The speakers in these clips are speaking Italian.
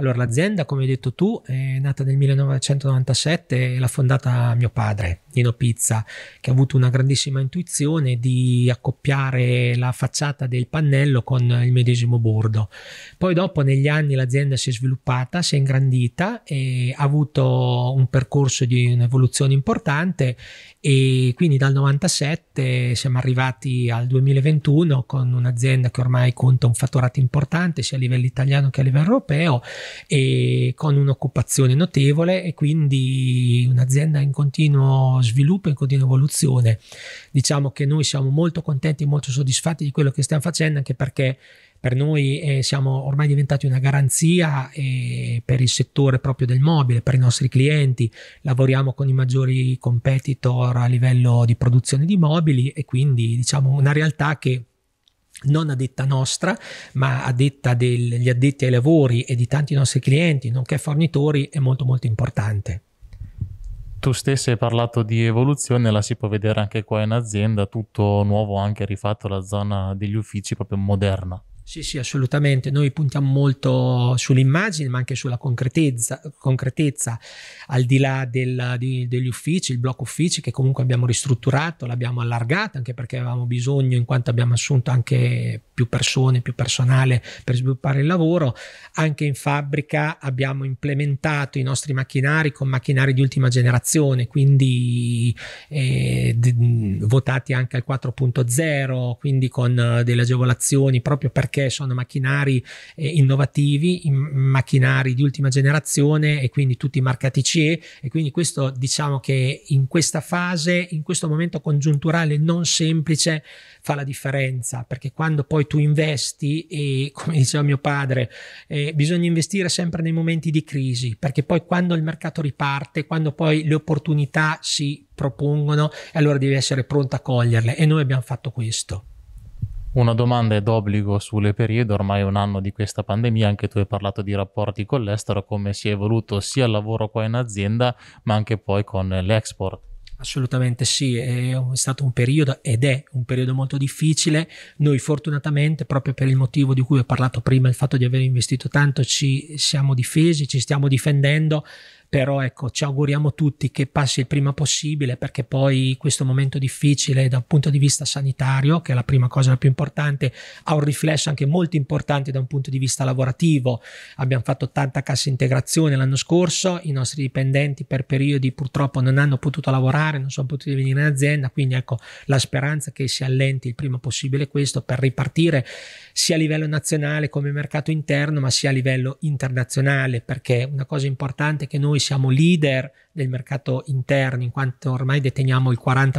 Allora, l'azienda, come hai detto tu, è nata nel 1997 e l'ha fondata mio padre, Nino Pizza, che ha avuto una grandissima intuizione di accoppiare la facciata del pannello con il medesimo bordo. Poi dopo, negli anni, l'azienda si è sviluppata, si è ingrandita e ha avuto un percorso di un'evoluzione importante e quindi dal 97 siamo arrivati al 2021 con un'azienda che ormai conta un fatturato importante sia a livello italiano che a livello europeo e con un'occupazione notevole e quindi un'azienda in continuo sviluppo, in continua evoluzione. Diciamo che noi siamo molto contenti, e molto soddisfatti di quello che stiamo facendo anche perché per noi eh, siamo ormai diventati una garanzia eh, per il settore proprio del mobile, per i nostri clienti, lavoriamo con i maggiori competitor a livello di produzione di mobili e quindi diciamo una realtà che non a detta nostra, ma a detta degli addetti ai lavori e di tanti nostri clienti, nonché fornitori, è molto molto importante. Tu stessa hai parlato di evoluzione, la si può vedere anche qua in azienda, tutto nuovo, anche rifatto la zona degli uffici proprio moderna. Sì, sì, assolutamente. Noi puntiamo molto sull'immagine, ma anche sulla concretezza, concretezza. al di là del, di, degli uffici, il blocco uffici che comunque abbiamo ristrutturato, l'abbiamo allargato anche perché avevamo bisogno, in quanto abbiamo assunto anche più persone, più personale per sviluppare il lavoro. Anche in fabbrica abbiamo implementato i nostri macchinari con macchinari di ultima generazione, quindi eh, d- votati anche al 4.0, quindi con delle agevolazioni proprio perché perché sono macchinari eh, innovativi, in, macchinari di ultima generazione e quindi tutti marcati CE e quindi questo diciamo che in questa fase, in questo momento congiunturale non semplice fa la differenza perché quando poi tu investi e come diceva mio padre eh, bisogna investire sempre nei momenti di crisi perché poi quando il mercato riparte, quando poi le opportunità si propongono e allora devi essere pronto a coglierle e noi abbiamo fatto questo. Una domanda è d'obbligo sulle periodi, ormai un anno di questa pandemia, anche tu hai parlato di rapporti con l'estero, come si è evoluto sia il lavoro qua in azienda, ma anche poi con l'export. Assolutamente sì, è stato un periodo ed è un periodo molto difficile. Noi fortunatamente, proprio per il motivo di cui ho parlato prima, il fatto di aver investito tanto, ci siamo difesi, ci stiamo difendendo però ecco ci auguriamo tutti che passi il prima possibile perché poi questo momento difficile da un punto di vista sanitario che è la prima cosa la più importante ha un riflesso anche molto importante da un punto di vista lavorativo abbiamo fatto tanta cassa integrazione l'anno scorso i nostri dipendenti per periodi purtroppo non hanno potuto lavorare non sono potuti venire in azienda quindi ecco la speranza che si allenti il prima possibile questo per ripartire sia a livello nazionale come mercato interno ma sia a livello internazionale perché una cosa importante è che noi noi siamo leader del mercato interno, in quanto ormai deteniamo il 40%,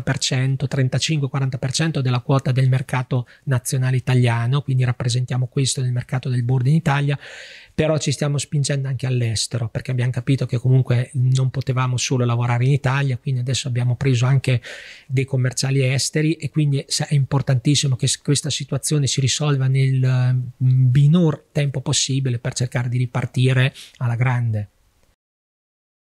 35-40% della quota del mercato nazionale italiano, quindi rappresentiamo questo nel mercato del board in Italia, però ci stiamo spingendo anche all'estero perché abbiamo capito che comunque non potevamo solo lavorare in Italia, quindi adesso abbiamo preso anche dei commerciali esteri e quindi è importantissimo che questa situazione si risolva nel mm, minor tempo possibile per cercare di ripartire alla grande.